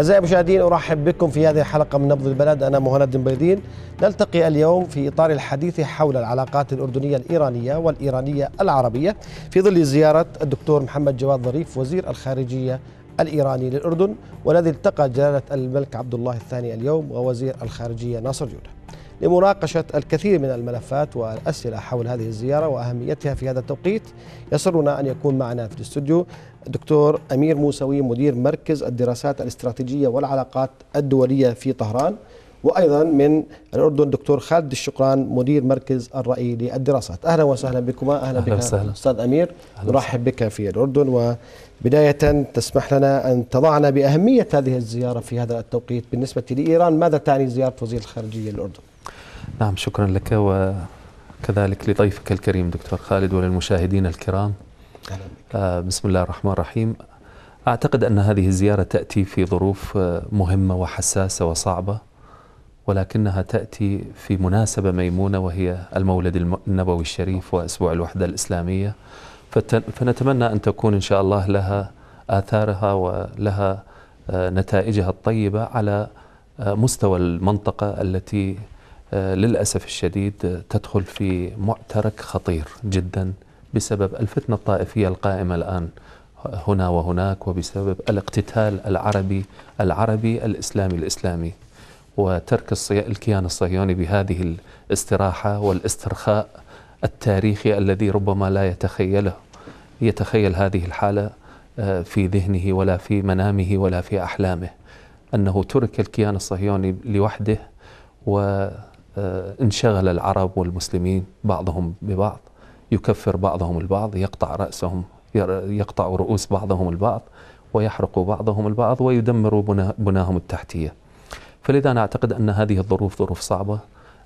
أعزائي المشاهدين أرحب بكم في هذه الحلقة من نبض البلد أنا مهند بيدين نلتقي اليوم في إطار الحديث حول العلاقات الأردنية الإيرانية والإيرانية العربية في ظل زيارة الدكتور محمد جواد ظريف وزير الخارجية الإيراني للأردن والذي التقى جلالة الملك عبد الله الثاني اليوم ووزير الخارجية ناصر جودة لمناقشة الكثير من الملفات والأسئلة حول هذه الزيارة وأهميتها في هذا التوقيت يسرنا أن يكون معنا في الاستوديو الدكتور أمير موسوي مدير مركز الدراسات الاستراتيجية والعلاقات الدولية في طهران وايضا من الاردن دكتور خالد الشقران مدير مركز الراي للدراسات اهلا وسهلا بكما اهلا, أهلا بك وسهلا. استاذ امير نرحب بك في الاردن وبدايه تسمح لنا ان تضعنا باهميه هذه الزياره في هذا التوقيت بالنسبه لايران ماذا تعني زياره وزير الخارجيه للاردن نعم شكرا لك وكذلك لضيفك الكريم دكتور خالد وللمشاهدين الكرام آه، بسم الله الرحمن الرحيم أعتقد أن هذه الزيارة تأتي في ظروف آه، مهمة وحساسة وصعبة ولكنها تأتي في مناسبة ميمونة وهي المولد النبوي الشريف وأسبوع الوحدة الإسلامية فنتمنى أن تكون إن شاء الله لها آثارها ولها آه، نتائجها الطيبة على مستوى المنطقة التي آه، للأسف الشديد تدخل في معترك خطير جدا بسبب الفتنة الطائفية القائمة الآن هنا وهناك وبسبب الاقتتال العربي العربي الإسلامي الإسلامي وترك الكيان الصهيوني بهذه الاستراحة والاسترخاء التاريخي الذي ربما لا يتخيله يتخيل هذه الحالة آه، في ذهنه ولا في منامه ولا في أحلامه أنه ترك الكيان الصهيوني لوحده و آه، انشغل العرب والمسلمين بعضهم ببعض يكفر بعضهم البعض يقطع رأسهم يقطع رؤوس بعضهم البعض ويحرق بعضهم البعض ويدمر بناهم التحتية فلذا أنا أعتقد أن هذه الظروف ظروف صعبة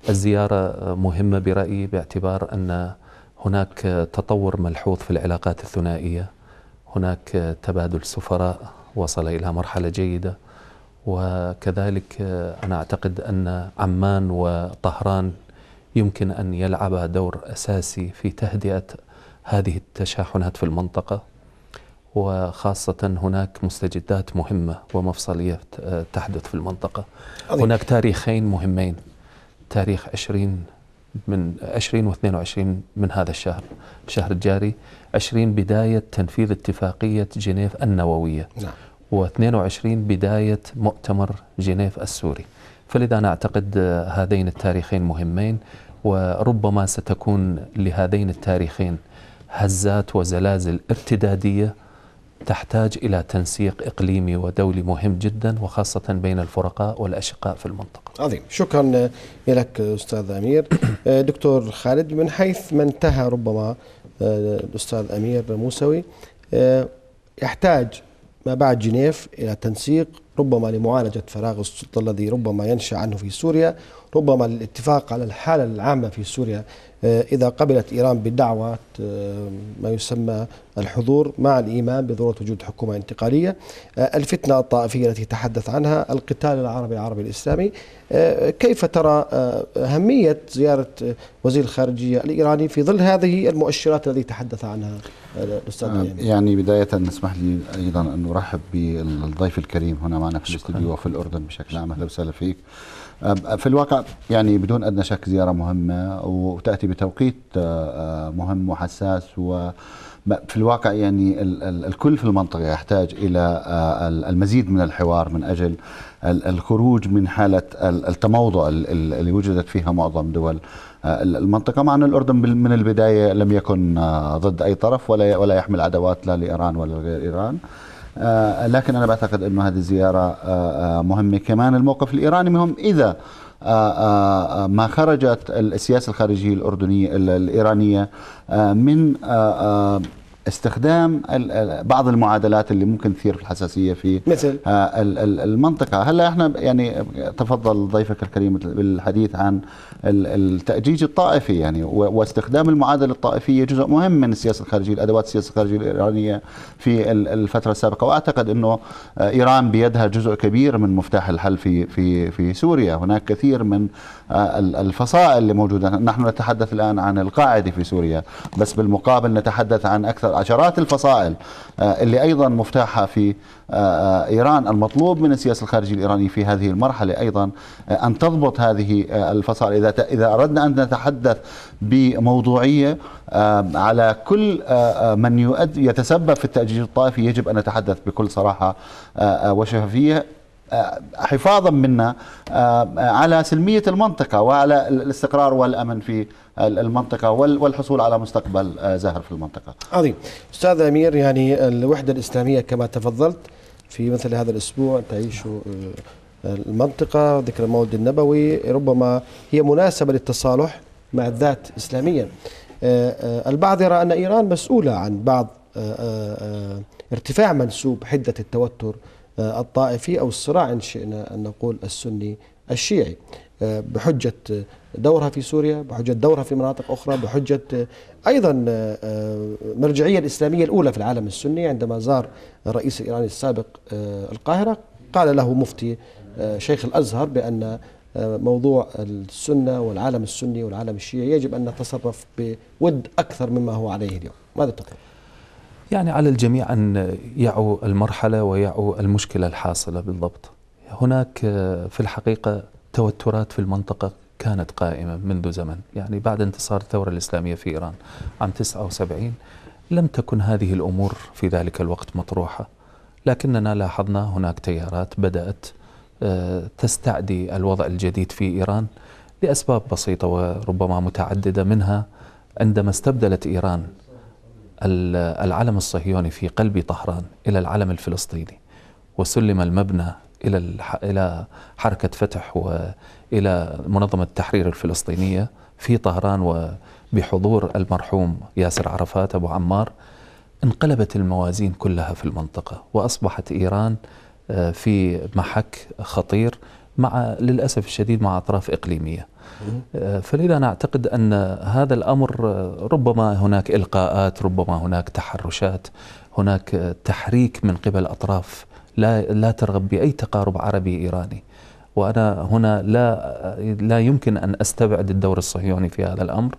الزيارة مهمة برأيي باعتبار أن هناك تطور ملحوظ في العلاقات الثنائية هناك تبادل سفراء وصل إلى مرحلة جيدة وكذلك آه، أنا أعتقد أن عمان وطهران يمكن أن يلعبا دور أساسي في تهدئة هذه التشاحنات في المنطقة وخاصة هناك مستجدات مهمة ومفصلية آه، تحدث في المنطقة هناك تاريخين مهمين تاريخ 20 من 20 و22 من هذا الشهر الشهر الجاري 20 بداية تنفيذ اتفاقية جنيف النووية نعم. و22 بداية مؤتمر جنيف السوري فلذا أنا أعتقد هذين التاريخين مهمين وربما ستكون لهذين التاريخين هزات وزلازل ارتدادية تحتاج إلى تنسيق إقليمي ودولي مهم جدا وخاصة بين الفرقاء والأشقاء في المنطقة عظيم شكرا لك أستاذ أمير دكتور خالد من حيث ما انتهى ربما آه، الأستاذ أمير موسوي آه، يحتاج ما بعد جنيف إلى تنسيق ربما لمعالجة فراغ السلطة الذي ربما ينشأ عنه في سوريا ربما للاتفاق على الحالة العامة في سوريا آه، إذا قبلت إيران بدعوة آه، ما يسمى الحضور مع الإيمان بضرورة وجود حكومة انتقالية آه، الفتنة الطائفية التي تحدث عنها القتال العربي العربي الإسلامي كيف ترى أهمية زيارة وزير الخارجية الإيراني في ظل هذه المؤشرات التي تحدث عنها الأستاذ يعني, يعني بداية اسمح لي أيضا أن أرحب بالضيف الكريم هنا معنا في الاستوديو وفي الأردن بشكل عام أهلا وسهلا فيك في الواقع يعني بدون ادنى شك زياره مهمه وتاتي بتوقيت آه، آه، مهم وحساس و في الواقع يعني الكل في المنطقة يحتاج إلى آه، المزيد من الحوار من أجل الخروج من حالة التموضع اللي وجدت فيها معظم دول المنطقة مع أن الأردن من البداية لم يكن ضد أي طرف ولا ولا يحمل عداوات لا لإيران ولا لغير إيران آه، لكن أنا بعتقد أن هذه الزيارة آه، آه، مهمة كمان الموقف الإيراني مهم إذا ما خرجت السياسة الخارجية الأردنية الإيرانية من استخدام بعض المعادلات اللي ممكن تثير الحساسيه في مثل آه، المنطقه هلا احنا يعني تفضل ضيفك الكريم بالحديث عن التاجيج الطائفي يعني واستخدام المعادله الطائفيه جزء مهم من السياسه الخارجيه الادوات السياسه الخارجيه الايرانيه في الفتره السابقه واعتقد انه آه، ايران بيدها جزء كبير من مفتاح الحل في في في سوريا هناك كثير من آه، الفصائل اللي موجوده نحن نتحدث الان عن القاعده في سوريا بس بالمقابل نتحدث عن اكثر عشرات الفصائل آه، اللي أيضا مفتاحة في آه، آه، إيران المطلوب من السياسة الخارجية الإيرانية في هذه المرحلة أيضا أن تضبط هذه الفصائل إذا إذا أردنا أن نتحدث بموضوعية على كل من يتسبب في التأجيج الطائفي يجب أن نتحدث بكل صراحة وشفافية آه، حفاظا منا آه، على سلمية المنطقة وعلى الاستقرار والأمن في المنطقة والحصول على مستقبل آه، زاهر في المنطقة عظيم أستاذ أمير يعني الوحدة الإسلامية كما تفضلت في مثل هذا الأسبوع تعيش المنطقة ذكرى المولد النبوي ربما هي مناسبة للتصالح مع الذات إسلاميا البعض يرى أن إيران مسؤولة عن بعض ارتفاع منسوب حدة التوتر آه، الطائفي أو الصراع إن شئنا أن نقول السني الشيعي آه، بحجة دورها في سوريا بحجة دورها في مناطق أخرى بحجة أيضا آه، مرجعية الإسلامية الأولى في العالم السني عندما زار الرئيس الإيراني السابق القاهرة قال له مفتي شيخ الأزهر بأن موضوع السنة والعالم السني والعالم الشيعي يجب أن نتصرف بود أكثر مما هو عليه اليوم ماذا تقول؟ يعني على الجميع أن يعوا المرحلة ويعوا المشكلة الحاصلة بالضبط هناك آه، في الحقيقة توترات في المنطقة كانت قائمة منذ زمن يعني بعد انتصار الثورة الإسلامية في إيران عام 79 لم تكن هذه الأمور في ذلك الوقت مطروحة لكننا لاحظنا هناك تيارات بدأت آه، تستعدي الوضع الجديد في إيران لأسباب بسيطة وربما متعددة منها عندما استبدلت إيران العلم الصهيوني في قلب طهران إلى العلم الفلسطيني وسلم المبنى إلى إلى حركة فتح وإلى منظمة التحرير الفلسطينية في طهران وبحضور المرحوم ياسر عرفات أبو عمار انقلبت الموازين كلها في المنطقة وأصبحت إيران آه، في محك خطير مع للأسف الشديد مع أطراف إقليمية آه، فلذا أنا أعتقد أن هذا الأمر آه، ربما هناك إلقاءات ربما هناك تحرشات هناك تحريك من قبل أطراف لا, لا ترغب بأي تقارب عربي إيراني وأنا هنا لا, آه، لا يمكن أن أستبعد الدور الصهيوني في هذا الأمر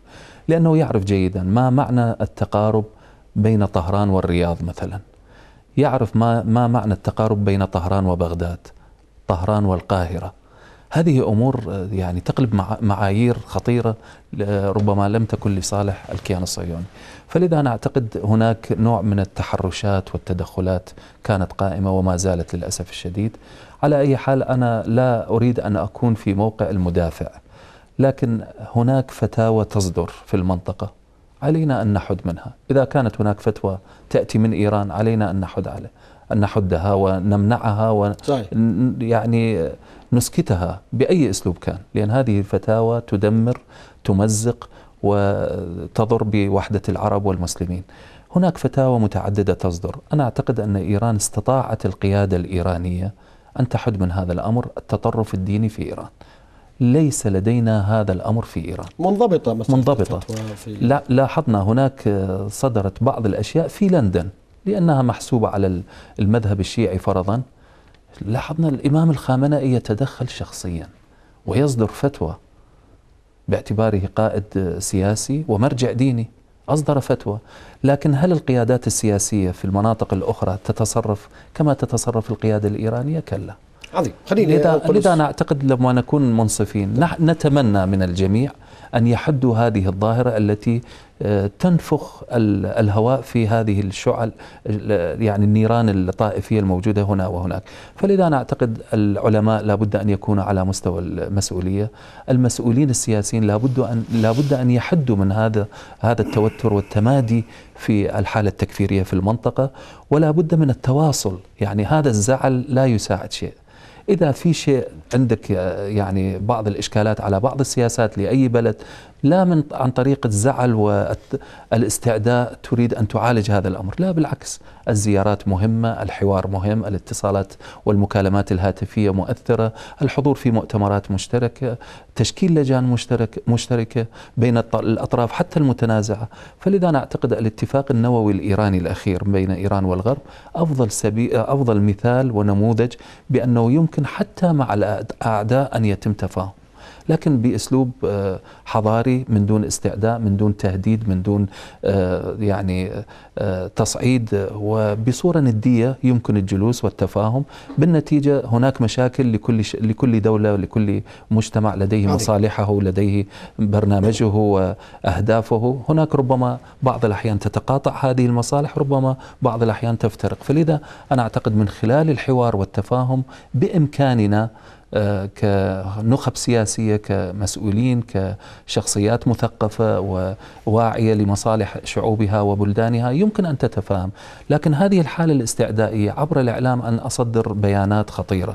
لأنه يعرف جيدا ما معنى التقارب بين طهران والرياض مثلا يعرف ما, ما معنى التقارب بين طهران وبغداد طهران والقاهرة هذه امور آه، يعني تقلب معايير خطيره ربما لم تكن لصالح الكيان الصهيوني فلذا انا اعتقد هناك نوع من التحرشات والتدخلات كانت قائمه وما زالت للاسف الشديد على اي حال انا لا اريد ان اكون في موقع المدافع لكن هناك فتاوى تصدر في المنطقه علينا ان نحد منها اذا كانت هناك فتوى تاتي من ايران علينا ان نحد عليها أن نحدها ونمنعها و يعني نسكتها بأي أسلوب كان لأن هذه الفتاوى تدمر تمزق وتضر بوحدة العرب والمسلمين هناك فتاوى متعددة تصدر أنا أعتقد أن إيران استطاعت القيادة الإيرانية أن تحد من هذا الأمر التطرف الديني في إيران ليس لدينا هذا الأمر في إيران منضبطة مثلا منضبطة لا لاحظنا هناك صدرت بعض الأشياء في لندن لأنها محسوبة على المذهب الشيعي فرضا لاحظنا الإمام الخامنئي يتدخل شخصيا ويصدر فتوى باعتباره قائد سياسي ومرجع ديني أصدر فتوى لكن هل القيادات السياسية في المناطق الأخرى تتصرف كما تتصرف القيادة الإيرانية كلا عظيم خليني لذا, لذا أنا أعتقد لما نكون منصفين نحن نتمنى من الجميع أن يحدوا هذه الظاهرة التي آه، تنفخ الهواء في هذه الشعل يعني النيران الطائفية الموجودة هنا وهناك فلذا أنا أعتقد العلماء لابد أن يكونوا على مستوى المسؤولية المسؤولين السياسيين لابد أن, لابد أن يحدوا من هذا, هذا التوتر والتمادي في الحالة التكفيرية في المنطقة ولا بد من التواصل يعني هذا الزعل لا يساعد شيء إذا في شيء عندك يعني بعض الإشكالات على بعض السياسات لأي بلد لا من عن طريق الزعل والاستعداء تريد أن تعالج هذا الأمر لا بالعكس الزيارات مهمة الحوار مهم الاتصالات والمكالمات الهاتفية مؤثرة الحضور في مؤتمرات مشتركة تشكيل لجان مشترك مشتركة بين الأطراف حتى المتنازعة فلذا أنا أعتقد الاتفاق النووي الإيراني الأخير بين إيران والغرب أفضل, سبيل أفضل مثال ونموذج بأنه يمكن حتى مع الأعداء أن يتم تفاهم لكن باسلوب آه، حضاري من دون استعداء من دون تهديد من دون آه، يعني آه، تصعيد وبصوره نديه يمكن الجلوس والتفاهم بالنتيجه هناك مشاكل لكل ش... لكل دوله ولكل مجتمع لديه مصالحه لديه برنامجه واهدافه هناك ربما بعض الاحيان تتقاطع هذه المصالح ربما بعض الاحيان تفترق فلذا انا اعتقد من خلال الحوار والتفاهم بامكاننا كنخب سياسية كمسؤولين كشخصيات مثقفة وواعية لمصالح شعوبها وبلدانها يمكن أن تتفاهم لكن هذه الحالة الاستعدائية عبر الإعلام أن أصدر بيانات خطيرة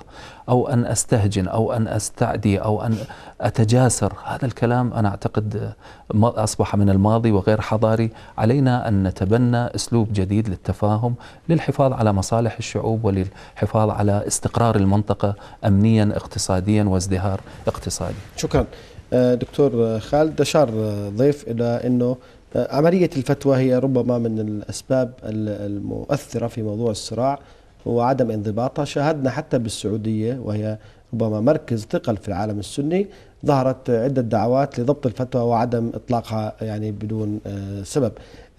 أو أن أستهجن أو أن أستعدي أو أن أتجاسر هذا الكلام أنا أعتقد أصبح من الماضي وغير حضاري علينا أن نتبنى أسلوب جديد للتفاهم للحفاظ على مصالح الشعوب وللحفاظ على استقرار المنطقة أمنيا اقتصاديا وازدهار اقتصادي شكرا آه، دكتور خالد أشار ضيف إلى أنه آه، عملية الفتوى هي ربما من الأسباب المؤثرة في موضوع الصراع وعدم انضباطها شاهدنا حتى بالسعودية وهي ربما مركز ثقل في العالم السني ظهرت عدة دعوات لضبط الفتوى وعدم إطلاقها يعني بدون آه، سبب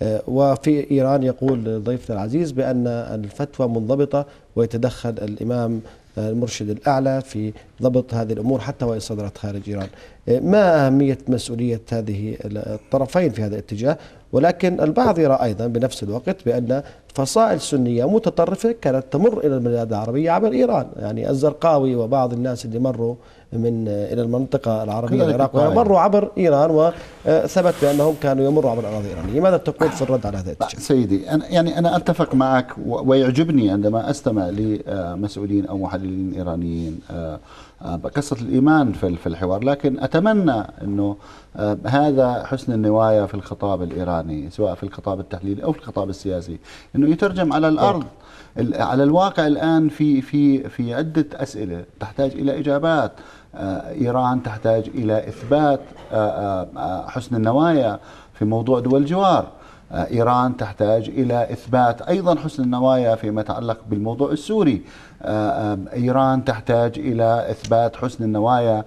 آه، وفي إيران يقول ضيفنا العزيز بأن الفتوى منضبطة ويتدخل الإمام آه، المرشد الأعلى في ضبط هذه الأمور حتى وإن صدرت خارج إيران ما أهمية مسؤولية هذه الطرفين في هذا الاتجاه ولكن البعض يرى أيضا بنفس الوقت بأن فصائل سنية متطرفة كانت تمر إلى البلاد العربية عبر إيران يعني الزرقاوي وبعض الناس اللي مروا من آه، الى المنطقه العربيه العراق ومروا عبر ايران وثبت بانهم كانوا يمروا عبر الاراضي الايرانيه، ماذا تقول في الرد على هذا سيدي انا يعني انا اتفق معك ويعجبني عندما استمع لمسؤولين او محللين ايرانيين آه، آه، قصة الإيمان في الحوار لكن أتمنى أنه آه، هذا حسن النواية في الخطاب الإيراني سواء في الخطاب التحليلي أو في الخطاب السياسي أنه يترجم على طيب. الأرض على الواقع الآن في, في, في عدة أسئلة تحتاج إلى إجابات آه، إيران تحتاج إلى إثبات حسن النوايا في موضوع دول الجوار آه، إيران تحتاج إلى إثبات أيضا حسن النوايا فيما يتعلق بالموضوع السوري آه، آه، إيران تحتاج إلى إثبات حسن النوايا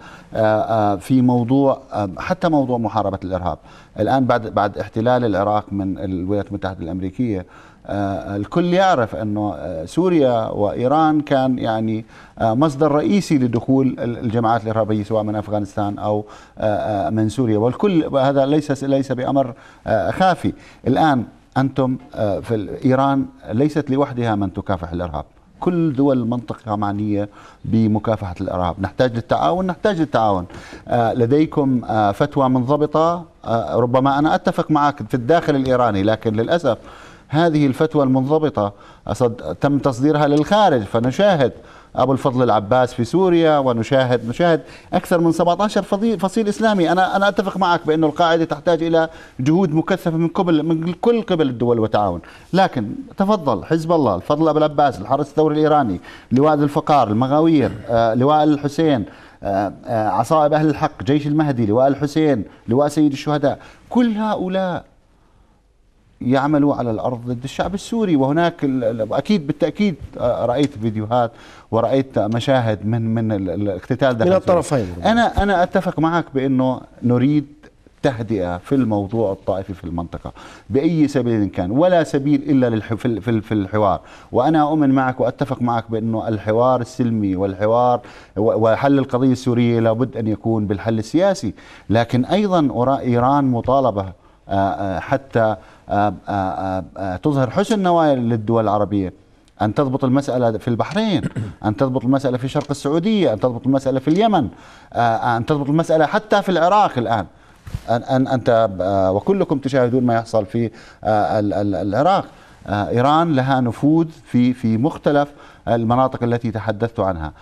في موضوع حتى موضوع محاربة الإرهاب الآن بعد بعد احتلال العراق من الولايات المتحدة الأمريكية آه، الكل يعرف أنه آه، سوريا وإيران كان يعني آه، مصدر رئيسي لدخول الجماعات الإرهابية سواء من أفغانستان أو من سوريا والكل هذا ليس ليس بأمر خافي الآن أنتم في إيران ليست لوحدها من تكافح الإرهاب كل دول المنطقة معنية بمكافحة الإرهاب نحتاج للتعاون نحتاج للتعاون لديكم فتوى منضبطة ربما أنا أتفق معك في الداخل الإيراني لكن للأسف هذه الفتوى المنضبطة تم تصديرها للخارج فنشاهد أبو الفضل العباس في سوريا ونشاهد نشاهد أكثر من 17 فصيل إسلامي أنا أنا أتفق معك بأن القاعدة تحتاج إلى جهود مكثفة من قبل من كل قبل الدول وتعاون لكن تفضل حزب الله الفضل أبو العباس الحرس الثوري الإيراني لواء الفقار المغاوير آه، لواء الحسين آه، آه، عصائب أهل الحق جيش المهدي لواء الحسين لواء سيد الشهداء كل هؤلاء يعملوا على الأرض ضد الشعب السوري وهناك أكيد بالتأكيد آه، رأيت فيديوهات ورأيت مشاهد من من الاقتتال داخل من الطرفين أنا أنا أتفق معك بأنه نريد تهدئه في الموضوع الطائفي في المنطقه باي سبيل كان ولا سبيل الا للح... في في الحوار وانا اؤمن معك واتفق معك بانه الحوار السلمي والحوار وحل القضيه السوريه لابد ان يكون بالحل السياسي لكن ايضا ايران مطالبه آه، آه، حتى آه، آه، آه، تظهر حسن نوايا للدول العربية أن تضبط المسألة في البحرين أن تضبط المسألة في شرق السعودية أن تضبط المسألة في اليمن أن تضبط المسألة حتى في العراق الآن أن أنت وكلكم تشاهدون ما يحصل في العراق إيران لها نفوذ في في مختلف المناطق التي تحدثت عنها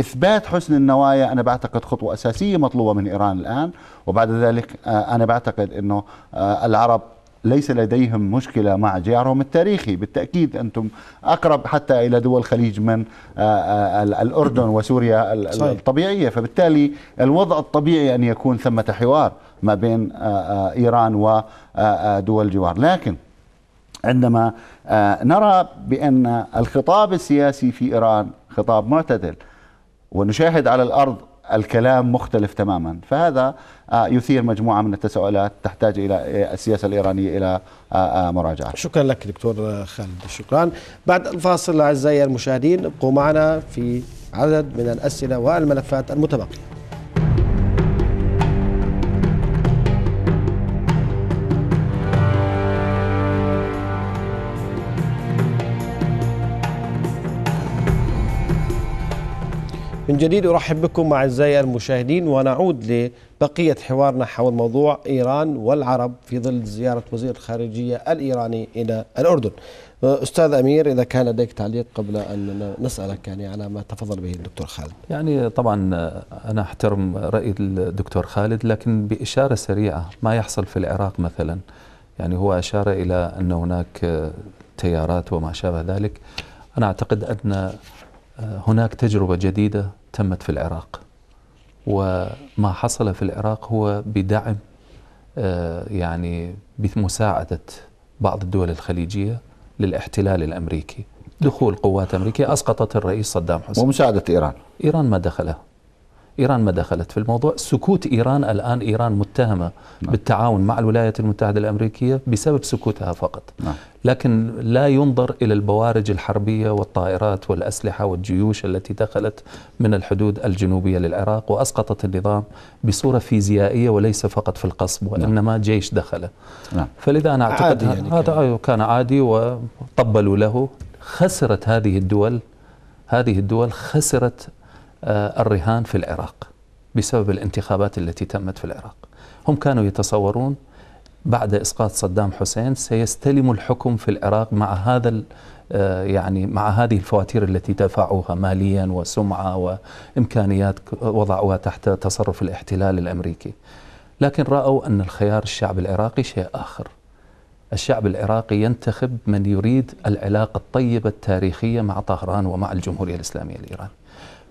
إثبات حسن النوايا أنا بعتقد خطوة أساسية مطلوبة من إيران الآن وبعد ذلك أنا بعتقد أنه العرب ليس لديهم مشكلة مع جارهم التاريخي بالتأكيد أنتم أقرب حتى إلى دول الخليج من آه، آه، الأردن وسوريا الطبيعية فبالتالي الوضع الطبيعي أن يكون ثمة حوار ما بين آه، إيران ودول الجوار لكن عندما نرى بأن الخطاب السياسي في إيران خطاب معتدل ونشاهد على الأرض الكلام مختلف تماما فهذا آه، يثير مجموعة من التساؤلات تحتاج إلى آه، السياسة الإيرانية إلى آه، مراجعة شكرا لك دكتور خالد شكرا بعد الفاصل أعزائي المشاهدين ابقوا معنا في عدد من الأسئلة والملفات المتبقية من جديد ارحب بكم اعزائي المشاهدين ونعود لبقيه حوارنا حول موضوع ايران والعرب في ظل زياره وزير الخارجيه الايراني الى الاردن. استاذ امير اذا كان لديك تعليق قبل ان نسالك يعني على ما تفضل به الدكتور خالد. يعني طبعا انا احترم راي الدكتور خالد لكن باشاره سريعه ما يحصل في العراق مثلا يعني هو اشار الى ان هناك تيارات وما شابه ذلك. انا اعتقد ان هناك تجربة جديدة تمت في العراق وما حصل في العراق هو بدعم آه، يعني بمساعدة بعض الدول الخليجية للاحتلال الأمريكي دخول قوات أمريكية أسقطت الرئيس صدام حسين ومساعدة إيران إيران ما دخلها إيران ما دخلت في الموضوع سكوت إيران الآن إيران متهمة نعم. بالتعاون مع الولايات المتحدة الأمريكية بسبب سكوتها فقط نعم. لكن لا ينظر إلى البوارج الحربية والطائرات والأسلحة والجيوش التي دخلت من الحدود الجنوبية للعراق وأسقطت النظام بصورة فيزيائية وليس فقط في القصب نعم. وإنما جيش دخله نعم. فلذا أنا أعتقد يعني هذا كان عادي وطبلوا له خسرت هذه الدول هذه الدول خسرت آه، الرهان في العراق بسبب الانتخابات التي تمت في العراق هم كانوا يتصورون بعد اسقاط صدام حسين سيستلم الحكم في العراق مع هذا آه، يعني مع هذه الفواتير التي دفعوها ماليا وسمعه وامكانيات وضعوها تحت تصرف الاحتلال الامريكي. لكن راوا ان الخيار الشعب العراقي شيء اخر. الشعب العراقي ينتخب من يريد العلاقه الطيبه التاريخيه مع طهران ومع الجمهوريه الاسلاميه الايرانيه.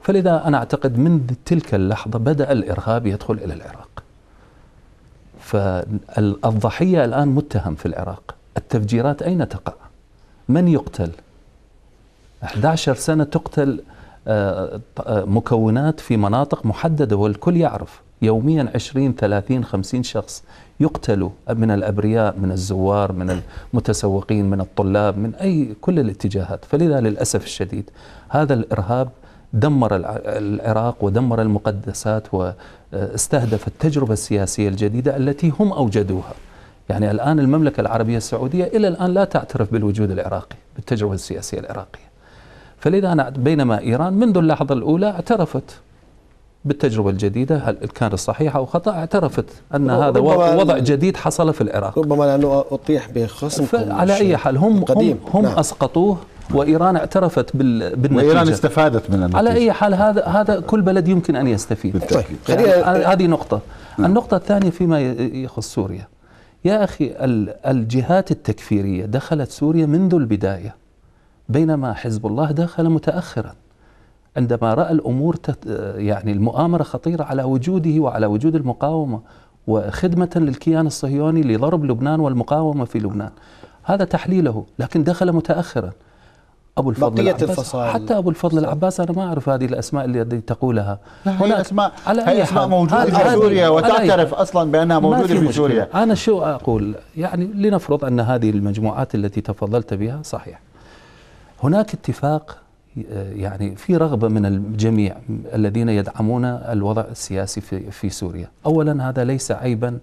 فلذا أنا أعتقد من تلك اللحظة بدأ الإرهاب يدخل إلى العراق فالضحية الآن متهم في العراق التفجيرات أين تقع من يقتل 11 سنة تقتل آه، آه، مكونات في مناطق محددة والكل يعرف يوميا 20 30 50 شخص يقتلوا من الأبرياء من الزوار من المتسوقين من الطلاب من أي كل الاتجاهات فلذا للأسف الشديد هذا الإرهاب دمر العراق ودمر المقدسات واستهدف التجربة السياسية الجديدة التي هم أوجدوها يعني الآن المملكة العربية السعودية إلى الآن لا تعترف بالوجود العراقي بالتجربة السياسية العراقية فلذا أنا بينما إيران منذ اللحظة الأولى اعترفت بالتجربة الجديدة هل كانت صحيحة أو خطأ اعترفت أن هذا وضع جديد حصل في العراق ربما لأنه أطيح بخصم على أي حال هم, هم, هم نعم. أسقطوه وايران اعترفت بالنتيجه وايران استفادت من النتيجه على اي حال هذا هذا كل بلد يمكن ان يستفيد بالتأكيد. طيب. يعني هذه نقطه نعم. النقطه الثانيه فيما يخص سوريا يا اخي الجهات التكفيريه دخلت سوريا منذ البدايه بينما حزب الله دخل متاخرا عندما راى الامور تت يعني المؤامره خطيره على وجوده وعلى وجود المقاومه وخدمه للكيان الصهيوني لضرب لبنان والمقاومه في لبنان هذا تحليله لكن دخل متاخرا ابو الفضل بقيه الفصائل حتى ابو الفضل العباس انا ما اعرف هذه الاسماء التي تقولها هنا اسماء على اي اسماء موجوده في سوريا وتعترف اصلا بانها موجوده في سوريا انا شو اقول يعني لنفرض ان هذه المجموعات التي تفضلت بها صحيح هناك اتفاق يعني في رغبه من الجميع الذين يدعمون الوضع السياسي في في سوريا اولا هذا ليس عيبا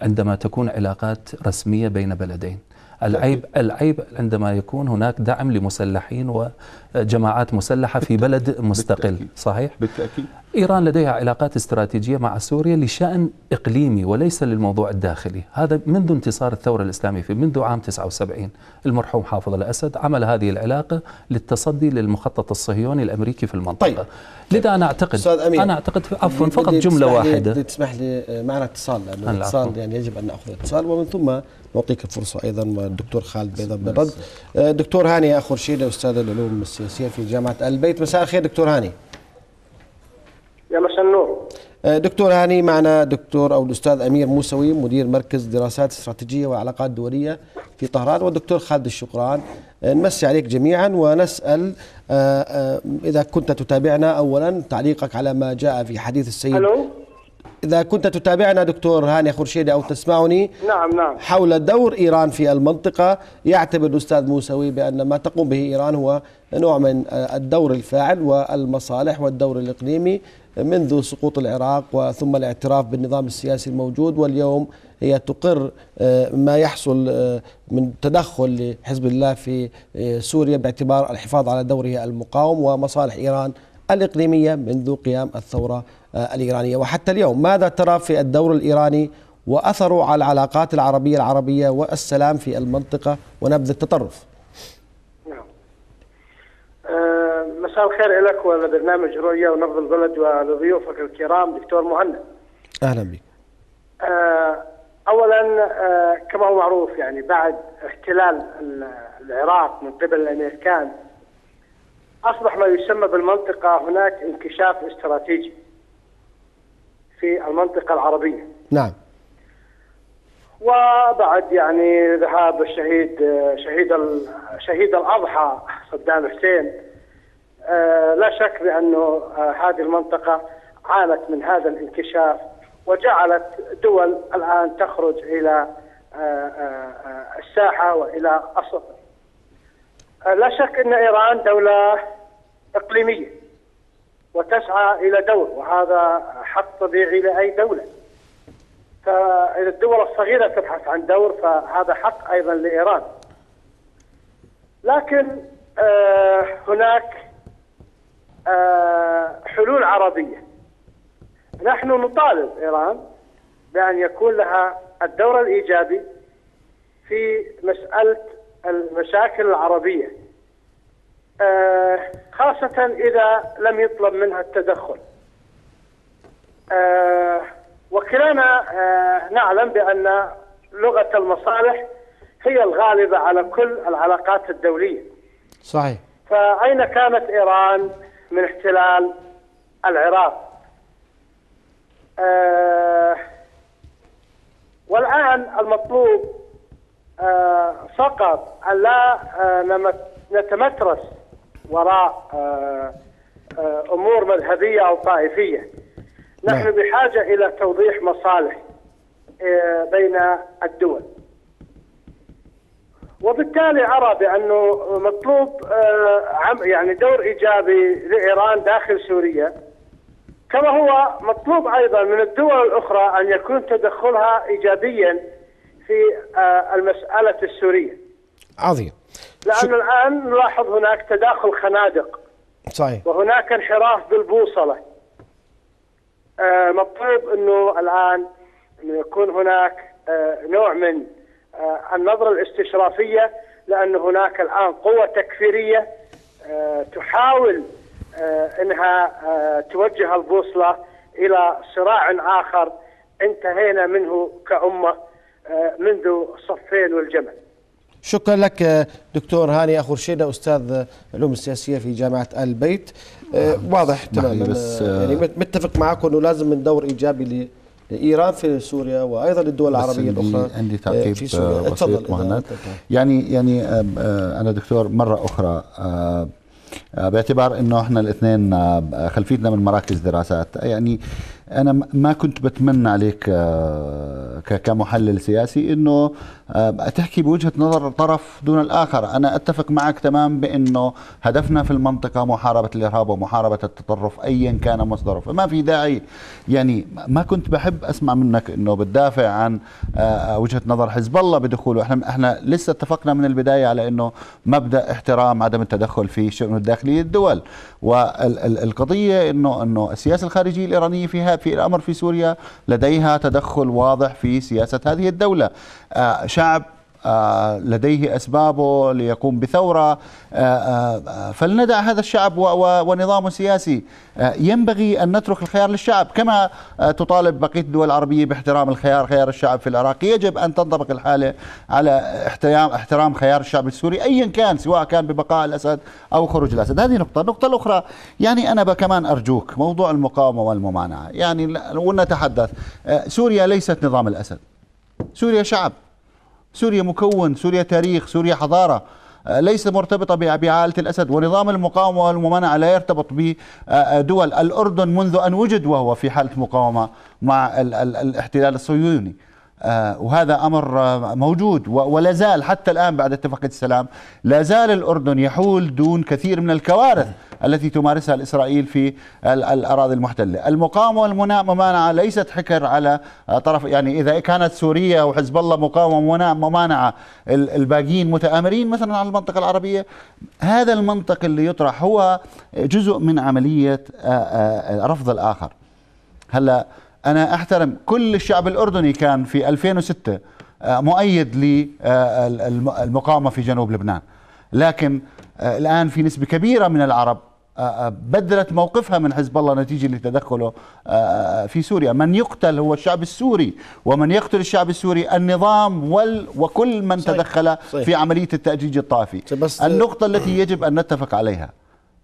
عندما تكون علاقات رسميه بين بلدين العيب العيب عندما يكون هناك دعم لمسلحين وجماعات مسلحة في بلد مستقل بالتأكيد صحيح؟ بالتأكيد إيران لديها علاقات استراتيجية مع سوريا لشأن إقليمي وليس للموضوع الداخلي هذا منذ انتصار الثورة الإسلامية في منذ عام 79 المرحوم حافظ الأسد عمل هذه العلاقة للتصدي للمخطط الصهيوني الأمريكي في المنطقة طيب. لذا أنا أعتقد أستاذ أمين أنا أعتقد عفوا فقط جملة واحدة تسمح لي آه، معنا اتصال لأن الاتصال يعني يجب أن نأخذ اتصال ومن ثم نعطيك الفرصه ايضا والدكتور الدكتور خالد بيضا بالرد آه، دكتور هاني اخر شيء استاذ العلوم السياسيه في جامعه البيت مساء الخير دكتور هاني يا مساء النور آه، دكتور هاني معنا دكتور او الاستاذ امير موسوي مدير مركز دراسات استراتيجيه وعلاقات دوليه في طهران والدكتور خالد الشقران آه، نمسي عليك جميعا ونسال اذا كنت تتابعنا اولا تعليقك على ما جاء في حديث السيد ألو. إذا كنت تتابعنا دكتور هاني خرشيدي أو تسمعني نعم نعم حول دور إيران في المنطقة يعتبر الأستاذ موسوي بأن ما تقوم به إيران هو نوع من آه، الدور الفاعل والمصالح والدور الإقليمي منذ سقوط العراق وثم الاعتراف بالنظام السياسي الموجود واليوم هي تقر آه، ما يحصل آه، من تدخل لحزب الله في سوريا باعتبار الحفاظ على دوره المقاوم ومصالح إيران الإقليمية منذ قيام الثورة آه، الإيرانية وحتى اليوم ماذا ترى في الدور الإيراني وأثره على العلاقات العربية العربية والسلام في المنطقة ونبذ التطرف نعم آه، مساء الخير لك ولبرنامج رؤية ونبض البلد ولضيوفك الكرام دكتور مهند أهلا بك آه، اولا كما هو معروف يعني بعد احتلال العراق من قبل الامريكان اصبح ما يسمى بالمنطقه هناك انكشاف استراتيجي في المنطقة العربية نعم وبعد يعني ذهاب الشهيد شهيد شهيد الأضحى صدام حسين آه، لا شك بأنه آه، هذه المنطقة عانت من هذا الانكشاف وجعلت دول الآن تخرج إلى آه، الساحة وإلى الصفر لا شك أن إيران دولة إقليمية وتسعى إلى دور وهذا حق طبيعي لأي دولة فإذا الدول الصغيرة تبحث عن دور فهذا حق أيضا لإيران لكن آه، هناك آه، حلول عربية نحن نطالب إيران بأن يكون لها الدور الإيجابي في مسألة المشاكل العربية آه، خاصة إذا لم يطلب منها التدخل آه وكلنا آه نعلم بأن لغة المصالح هي الغالبة على كل العلاقات الدولية صحيح فأين كانت إيران من احتلال العراق آه والآن المطلوب آه، فقط أن لا آه، نتمترس وراء آه، آه، امور مذهبيه او طائفيه. نعم. نحن بحاجه الى توضيح مصالح آه، بين الدول. وبالتالي ارى بانه مطلوب يعني دور ايجابي لايران داخل سوريا كما هو مطلوب ايضا من الدول الاخرى ان يكون تدخلها ايجابيا في المساله السوريه. عظيم. لأنه الآن نلاحظ هناك تداخل خنادق صحيح وهناك انحراف بالبوصلة آه مطلوب أنه الآن أنه يكون هناك آه نوع من آه النظرة الاستشرافية لأن هناك الآن قوة تكفيرية آه، تحاول آه، أنها آه، توجه البوصلة إلى صراع آخر انتهينا منه كأمة منذ صفين والجمل شكرا لك آه، دكتور هاني اخو رشيدة استاذ العلوم آه، السياسيه في جامعه ال بيت آه، واضح تماما يعني متفق معك انه لازم ندور ايجابي لايران في سوريا وايضا للدول العربيه الاخرى عندي تعقيب في سوريا بسيط مهند يعني يعني انا دكتور مره اخرى باعتبار انه احنا الاثنين خلفيتنا من مراكز دراسات يعني انا ما كنت بتمنى عليك كمحلل سياسي انه آه، تحكي بوجهه نظر طرف دون الاخر انا اتفق معك تمام بانه هدفنا في المنطقه محاربه الارهاب ومحاربه التطرف ايا كان مصدره فما في داعي يعني ما كنت بحب اسمع منك انه بتدافع عن آه، وجهه نظر حزب الله بدخوله احنا احنا لسه اتفقنا من البدايه على انه مبدا احترام عدم التدخل في شؤون الداخليه الدول والقضيه انه انه السياسه الخارجيه الايرانيه فيها في الامر في سوريا لديها تدخل واضح في سياسه هذه الدوله آه، شعب آه، لديه أسبابه ليقوم بثورة آه، آه، فلندع هذا الشعب ونظامه السياسي ينبغي أن نترك الخيار للشعب كما تطالب بقية الدول العربية باحترام الخيار خيار الشعب في العراق يجب أن تنطبق الحالة على احترام احترام خيار الشعب السوري أيا كان سواء كان ببقاء الأسد أو خروج الأسد هذه نقطة النقطة الأخرى يعني أنا كمان أرجوك موضوع المقاومة والممانعة يعني ونتحدث سوريا ليست نظام الأسد سوريا شعب سوريا مكون سوريا تاريخ سوريا حضارة آه، ليس مرتبطة بعائلة الأسد ونظام المقاومة والممانعة لا يرتبط بدول آه، آه، الأردن منذ أن وجد وهو في حالة مقاومة مع الاحتلال الصهيوني آه، وهذا أمر آه، موجود ولا زال حتى الآن بعد اتفاقية السلام لا زال الأردن يحول دون كثير من الكوارث التي تمارسها الإسرائيل في الأراضي المحتلة المقاومة والممانعة ليست حكر على طرف يعني إذا كانت سوريا وحزب الله مقاومة وممانعة الباقيين متآمرين مثلا على المنطقة العربية هذا المنطق اللي يطرح هو جزء من عملية آه، رفض الآخر هلأ أنا أحترم كل الشعب الأردني كان في 2006 آه، مؤيد للمقاومة آه، في جنوب لبنان لكن آه، الآن في نسبة كبيرة من العرب بدلت موقفها من حزب الله نتيجة لتدخله في سوريا من يقتل هو الشعب السوري ومن يقتل الشعب السوري النظام وال وكل من صحيح. تدخل صحيح. في عملية التأجيج الطائفي النقطة التي يجب أن نتفق عليها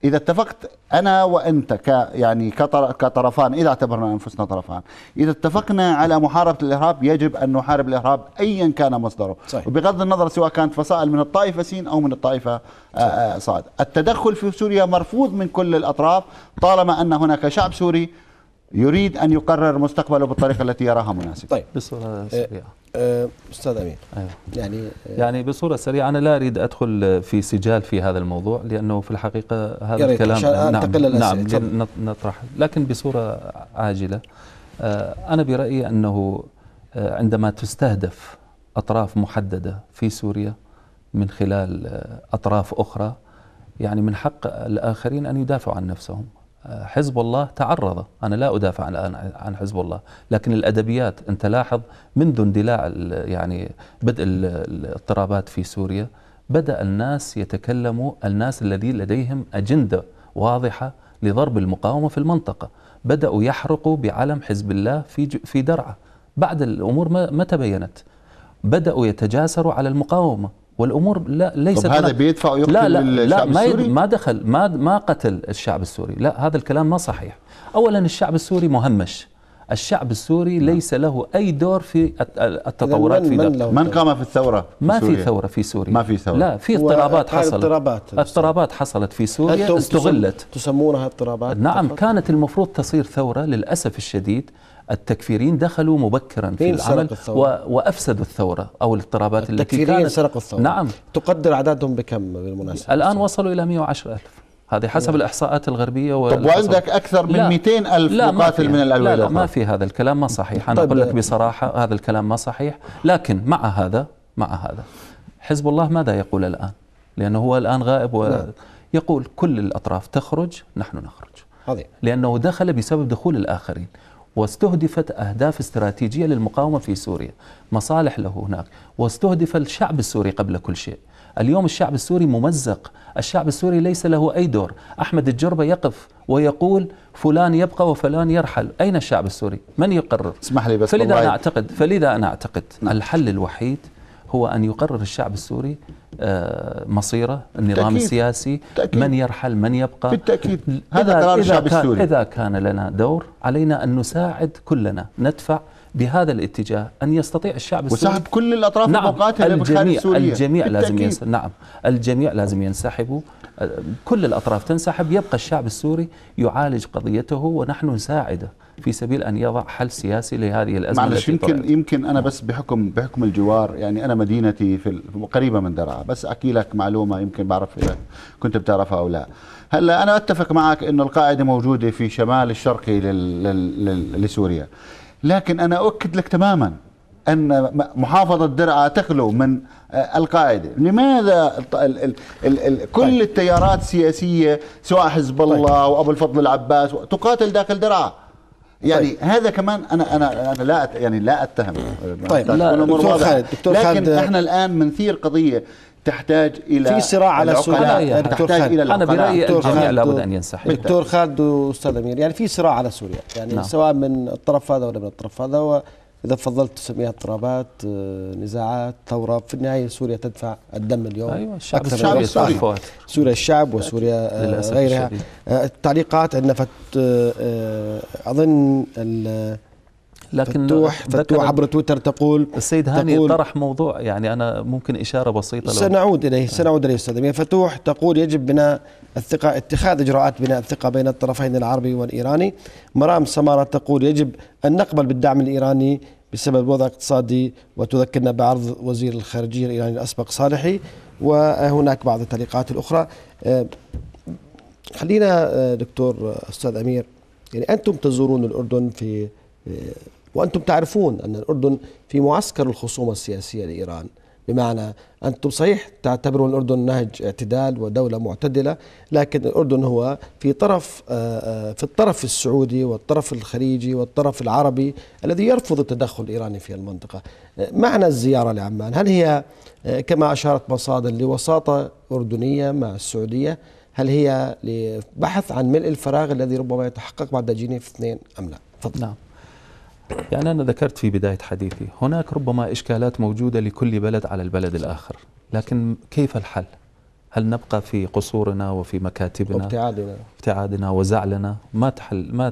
اذا اتفقت انا وانت ك يعني كطرفان اذا اعتبرنا انفسنا طرفان اذا اتفقنا على محاربه الارهاب يجب ان نحارب الارهاب ايا كان مصدره صحيح. وبغض النظر سواء كانت فصائل من الطائفه سين او من الطائفه صحيح. آه، آه، صاد التدخل في سوريا مرفوض من كل الاطراف طالما ان هناك شعب سوري يريد ان يقرر مستقبله بالطريقه التي يراها مناسبه طيب بس آه، استاذ امين أيوة. يعني آه، يعني بصوره سريعه انا لا اريد ادخل في سجال في هذا الموضوع لانه في الحقيقه هذا الكلام عشان نعم, نعم نطرح لكن بصوره عاجله آه، انا برايي انه عندما تستهدف اطراف محدده في سوريا من خلال اطراف اخرى يعني من حق الاخرين ان يدافعوا عن نفسهم حزب الله تعرض أنا لا أدافع الآن عن حزب الله لكن الأدبيات أنت لاحظ منذ اندلاع يعني بدء الاضطرابات في سوريا بدأ الناس يتكلموا الناس الذين لديهم أجندة واضحة لضرب المقاومة في المنطقة بدأوا يحرقوا بعلم حزب الله في في درعا بعد الأمور ما, ما تبينت بدأوا يتجاسروا على المقاومة والامور لا ليست طب هذا بيدفع ويقتل لا لا, لا ما, السوري؟ ما دخل ما ما قتل الشعب السوري لا هذا الكلام ما صحيح اولا الشعب السوري مهمش الشعب السوري نعم. ليس له اي دور في التطورات في من, من قام في الثوره في ما سوريا. في ثوره في سوريا ما في ثوره لا في اضطرابات حصلت اضطرابات اضطرابات حصلت في سوريا استغلت تسمونها اضطرابات نعم كانت المفروض تصير ثوره للاسف الشديد التكفيرين دخلوا مبكرا في العمل وافسدوا الثوره او الاضطرابات التي كانت سرقوا الثوره نعم تقدر اعدادهم بكم بالمناسبه الان وصلوا الى الف هذه حسب نعم. الاحصاءات الغربيه طب وعندك اكثر من 200 الف مقاتل من الالوان لا, لا ما في هذا الكلام ما صحيح انا طيب. اقول لك بصراحه هذا الكلام ما صحيح لكن مع هذا مع هذا حزب الله ماذا يقول الان لانه هو الان غائب و... نعم. يقول كل الاطراف تخرج نحن نخرج لانه دخل بسبب دخول الاخرين واستهدفت أهداف استراتيجية للمقاومة في سوريا مصالح له هناك واستهدف الشعب السوري قبل كل شيء اليوم الشعب السوري ممزق الشعب السوري ليس له أي دور أحمد الجربة يقف ويقول فلان يبقى وفلان يرحل أين الشعب السوري من يقرر اسمح لي بس فلذا أنا أعتقد فلذا أنا أعتقد نعم. الحل الوحيد هو أن يقرر الشعب السوري آه، مصيره النظام تأكيد. السياسي تأكيد. من يرحل من يبقى بالتأكيد هذا إذا قرار إذا الشعب كان السوري إذا كان لنا دور علينا أن نساعد كلنا ندفع بهذا الاتجاه أن يستطيع الشعب السوري وسحب كل الأطراف نعم المقاتلة الجميع, الجميع بالتأكيد. لازم ينسحب نعم الجميع لازم ينسحبوا آه، كل الأطراف تنسحب يبقى الشعب السوري يعالج قضيته ونحن نساعده في سبيل ان يضع حل سياسي لهذه الازمه معلش يمكن طرقت. يمكن انا بس بحكم بحكم الجوار يعني انا مدينتي في قريبه من درعا بس احكي لك معلومه يمكن بعرف اذا كنت بتعرفها او لا هلا انا اتفق معك انه القاعده موجوده في شمال الشرقي لل لل لسوريا لكن انا اؤكد لك تماما ان محافظه درعا تخلو من آه، القاعده، لماذا ال ال ال ال كل طيب. التيارات السياسيه سواء حزب الله طيب. وابو الفضل العباس تقاتل داخل درعا؟ يعني طيب. هذا كمان انا انا انا لا أت يعني لا اتهم طيب لا دكتور خالد دكتور لكن خالد آه، احنا الان منثير قضيه تحتاج الى في صراع على سوريا دكتور خالد الى انا برايي الجميع لابد ان ينسحب دكتور خالد واستاذ امير يعني في صراع على سوريا يعني نعم. سواء من الطرف هذا ولا من الطرف هذا اذا فضلت تسميها اضطرابات آه، نزاعات ثوره في النهايه سوريا تدفع الدم اليوم أيوة الشعب اكثر الشعب السوري سوريا الشعب وسوريا آه، غيرها الشديد. آه، التعليقات عندنا فت اظن لكن فتوح فتوح عبر تويتر تقول السيد هاني تقول طرح موضوع يعني انا ممكن اشاره بسيطه لو سنعود اليه سنعود اليه استاذ يعني فتوح تقول يجب بناء الثقه اتخاذ اجراءات بناء الثقه بين الطرفين العربي والايراني مرام سماره تقول يجب ان نقبل بالدعم الايراني بسبب الوضع الاقتصادي وتذكرنا بعرض وزير الخارجيه الايراني الاسبق صالحي وهناك بعض التعليقات الاخرى آه، خلينا آه، دكتور آه، استاذ امير يعني انتم تزورون الاردن في وأنتم تعرفون أن الأردن في معسكر الخصومة السياسية لإيران بمعنى أنتم صحيح تعتبرون الأردن نهج اعتدال ودولة معتدلة لكن الأردن هو في طرف آه، آه، في الطرف السعودي والطرف الخليجي والطرف العربي الذي يرفض التدخل الإيراني في المنطقة آه، معنى الزيارة لعمان هل هي كما أشارت مصادر لوساطة أردنية مع السعودية هل هي لبحث عن ملء الفراغ الذي ربما يتحقق بعد جنيف اثنين أم لا؟ فضل. نعم يعني أنا ذكرت في بداية حديثي هناك ربما إشكالات موجودة لكل بلد على البلد الآخر لكن كيف الحل؟ هل نبقى في قصورنا وفي مكاتبنا ابتعادنا ابتعادنا وزعلنا ما تحل ما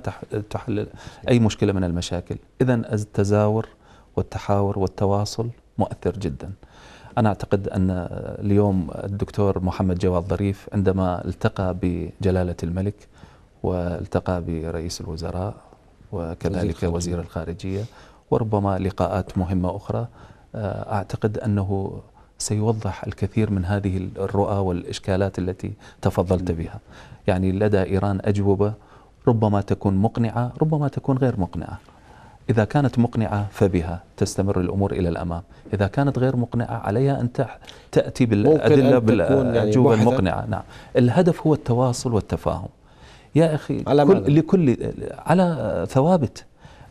تحل اي مشكله من المشاكل اذا التزاور والتحاور والتواصل مؤثر جدا انا اعتقد ان اليوم الدكتور محمد جواد ظريف عندما التقى بجلاله الملك والتقى برئيس الوزراء وكذلك وزير الخارجية وربما لقاءات مهمة أخرى آه، أعتقد أنه سيوضح الكثير من هذه الرؤى والإشكالات التي تفضلت بها يعني لدى إيران أجوبة ربما تكون مقنعة ربما تكون غير مقنعة إذا كانت مقنعة فبها تستمر الأمور إلى الأمام إذا كانت غير مقنعة عليها أن تأتي بالأدلة بالأجوبة يعني المقنعة نعم الهدف هو التواصل والتفاهم يا أخي على كل ماذا؟ لكل على ثوابت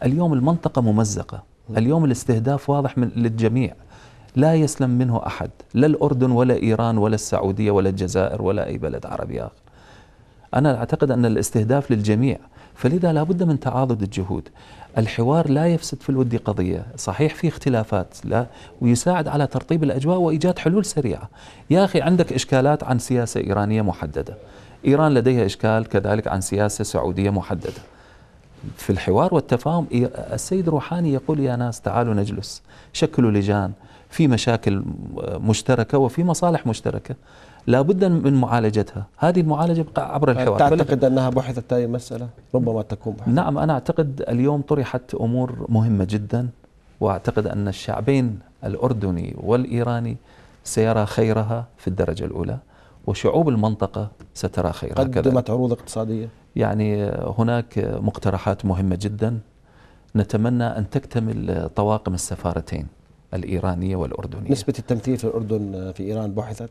اليوم المنطقة ممزقة نعم. اليوم الاستهداف واضح من للجميع لا يسلم منه أحد لا الأردن ولا إيران ولا السعودية ولا الجزائر ولا أي بلد عربي آخر أنا أعتقد أن الاستهداف للجميع فلذا لابد من تعاضد الجهود الحوار لا يفسد في الود قضية صحيح في اختلافات لا ويساعد على ترطيب الأجواء وإيجاد حلول سريعة يا أخي عندك إشكالات عن سياسة إيرانية محددة إيران لديها إشكال كذلك عن سياسة سعودية محددة في الحوار والتفاهم السيد روحاني يقول يا ناس تعالوا نجلس شكلوا لجان في مشاكل مشتركة وفي مصالح مشتركة لا بد من معالجتها هذه المعالجة عبر الحوار تعتقد أنها بحثت هذه المسألة ربما تكون بحثت. نعم أنا أعتقد اليوم طرحت أمور مهمة جدا وأعتقد أن الشعبين الأردني والإيراني سيرى خيرها في الدرجة الأولى وشعوب المنطقة سترى خير قدمت عروض اقتصادية يعني هناك مقترحات مهمة جدا نتمنى أن تكتمل طواقم السفارتين الإيرانية والأردنية نسبة التمثيل في الأردن في إيران بحثت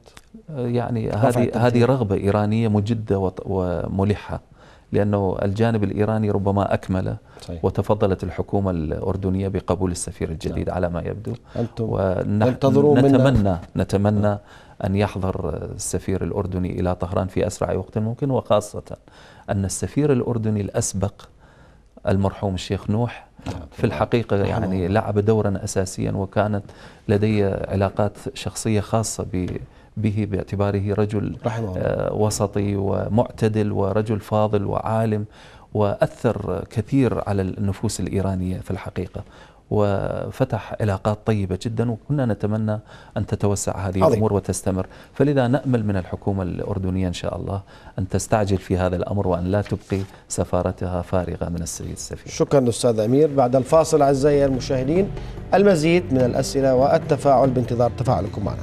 يعني هذه هذه رغبة إيرانية مجدة وملحة لأنه الجانب الإيراني ربما أكمل صحيح. وتفضلت الحكومة الأردنية بقبول السفير الجديد صحيح. نعم. على ما يبدو أنتم ونتمنى نتمنى, نتمنى نعم. أن يحضر السفير الأردني إلى طهران في أسرع وقت ممكن وخاصة أن السفير الأردني الأسبق المرحوم الشيخ نوح في الحقيقة يعني لعب دورا أساسيا وكانت لدي علاقات شخصية خاصة به باعتباره رجل آه، وسطي ومعتدل ورجل فاضل وعالم وأثر كثير على النفوس الإيرانية في الحقيقة وفتح علاقات طيبة جدا وكنا نتمنى أن تتوسع هذه عظيم. الأمور وتستمر فلذا نأمل من الحكومة الأردنية إن شاء الله أن تستعجل في هذا الأمر وأن لا تبقي سفارتها فارغة من السيد السفير شكرا أستاذ أمير بعد الفاصل أعزائي المشاهدين المزيد من الأسئلة والتفاعل بانتظار تفاعلكم معنا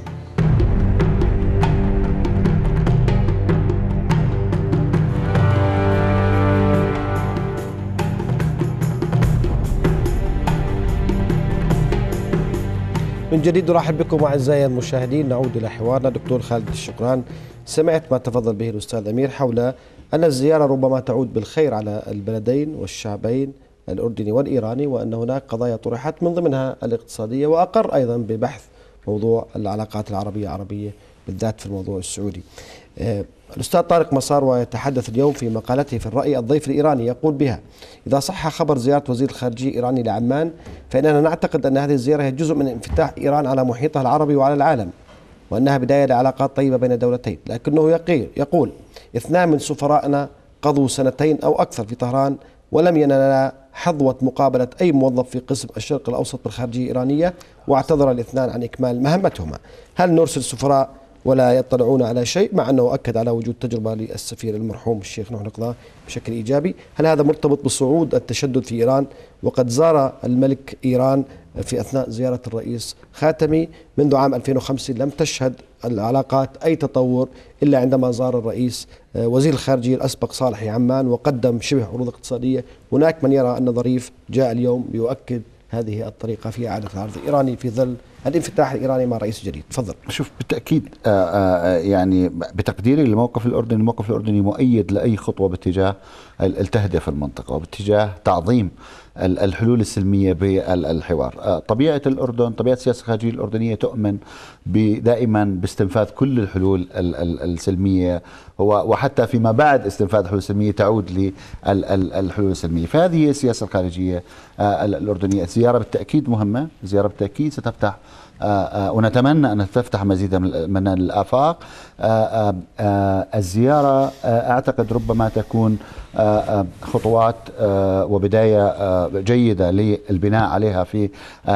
من جديد نرحب بكم أعزائي المشاهدين نعود إلى حوارنا دكتور خالد الشكران سمعت ما تفضل به الأستاذ أمير حول أن الزيارة ربما تعود بالخير على البلدين والشعبين الأردني والإيراني وأن هناك قضايا طرحت من ضمنها الاقتصادية وأقر أيضا ببحث موضوع العلاقات العربية عربية بالذات في الموضوع السعودي آه، الأستاذ طارق مسار ويتحدث اليوم في مقالته في الرأي الضيف الإيراني يقول بها إذا صح خبر زيارة وزير الخارجية الإيراني لعمان فإننا نعتقد أن هذه الزيارة هي جزء من انفتاح إيران على محيطها العربي وعلى العالم وأنها بداية لعلاقات طيبة بين الدولتين لكنه يقول, يقول اثنان من سفرائنا قضوا سنتين أو أكثر في طهران ولم ينالا حظوة مقابلة أي موظف في قسم الشرق الأوسط بالخارجية الإيرانية واعتذر الاثنان عن إكمال مهمتهما هل نرسل سفراء ولا يطلعون على شيء مع أنه أكد على وجود تجربة للسفير المرحوم الشيخ نوح نقضاء بشكل إيجابي هل هذا مرتبط بصعود التشدد في إيران وقد زار الملك إيران في أثناء زيارة الرئيس خاتمي منذ عام 2005 لم تشهد العلاقات أي تطور إلا عندما زار الرئيس آه، وزير الخارجية الأسبق صالح عمان وقدم شبه عروض اقتصادية هناك من يرى أن ظريف جاء اليوم ليؤكد هذه الطريقة في إعادة العرض الإيراني في ظل الانفتاح الايراني مع رئيس جديد تفضل شوف بالتاكيد آه، آه، يعني بتقديري للموقف الاردني الموقف الاردني مؤيد لاي خطوه باتجاه تهدف المنطقه وباتجاه تعظيم الحلول السلمية بالحوار آه، طبيعة الأردن طبيعة السياسة الخارجية الأردنية تؤمن دائما باستنفاذ كل الحلول السلمية وحتى فيما بعد استنفاذ الحلول السلمية تعود للحلول السلمية فهذه هي السياسة الخارجية آه، الأردنية الزيارة بالتأكيد مهمة الزيارة بالتأكيد ستفتح آه، ونتمنى أن تفتح مزيدا من الآفاق الزيارة أعتقد ربما تكون خطوات وبداية جيدة للبناء عليها في آه،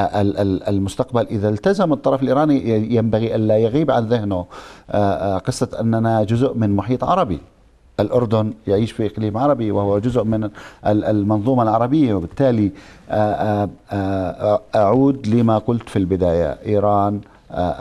المستقبل إذا التزم الطرف الإيراني ينبغي ألا يغيب عن ذهنه آه، آه، قصة أننا جزء من محيط عربي الأردن يعيش في إقليم عربي وهو جزء من المنظومة العربية وبالتالي أعود لما قلت في البداية إيران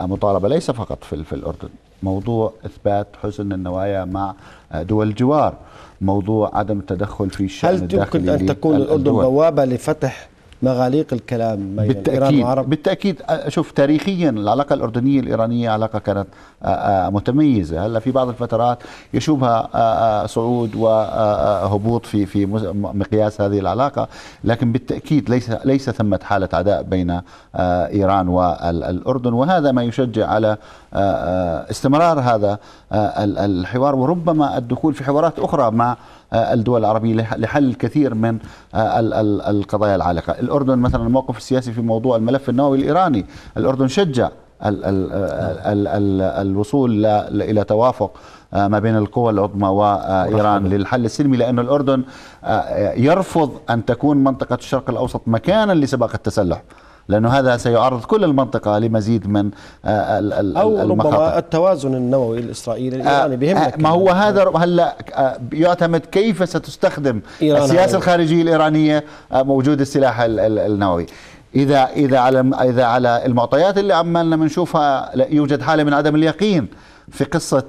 مطالبة ليس فقط في الأردن موضوع إثبات حسن النوايا مع دول الجوار موضوع عدم التدخل في الشأن هل الداخلي هل يمكن أن تكون الأردن بوابة لفتح مغاليق الكلام بين بالتأكيد إيران بالتأكيد شوف تاريخيا العلاقة الأردنية الإيرانية علاقة كانت متميزة هلا في بعض الفترات يشوبها صعود وهبوط في في مقياس هذه العلاقة لكن بالتأكيد ليس ليس ثمة حالة عداء بين إيران والأردن وهذا ما يشجع على استمرار هذا الحوار وربما الدخول في حوارات أخرى مع آه، الدول العربية لحل الكثير من آه، القضايا العالقة الأردن مثلا الموقف السياسي في موضوع الملف النووي الإيراني الأردن شجع آه، الوصول إلى توافق ما بين القوى العظمى وإيران للحل السلمي لأن الأردن يرفض أن تكون منطقة الشرق الأوسط مكانا لسباق التسلح لأنه هذا سيعرض كل المنطقة لمزيد من آه، أو المخاطر. ربما التوازن النووي الإسرائيلي آه، الإيراني بهمك آه، ما هو هذا هلا يعتمد كيف ستستخدم إيران السياسة الخارجية الإيرانية موجود السلاح النووي اذا اذا على اذا على المعطيات اللي عمالنا بنشوفها يوجد حاله من عدم اليقين في قصه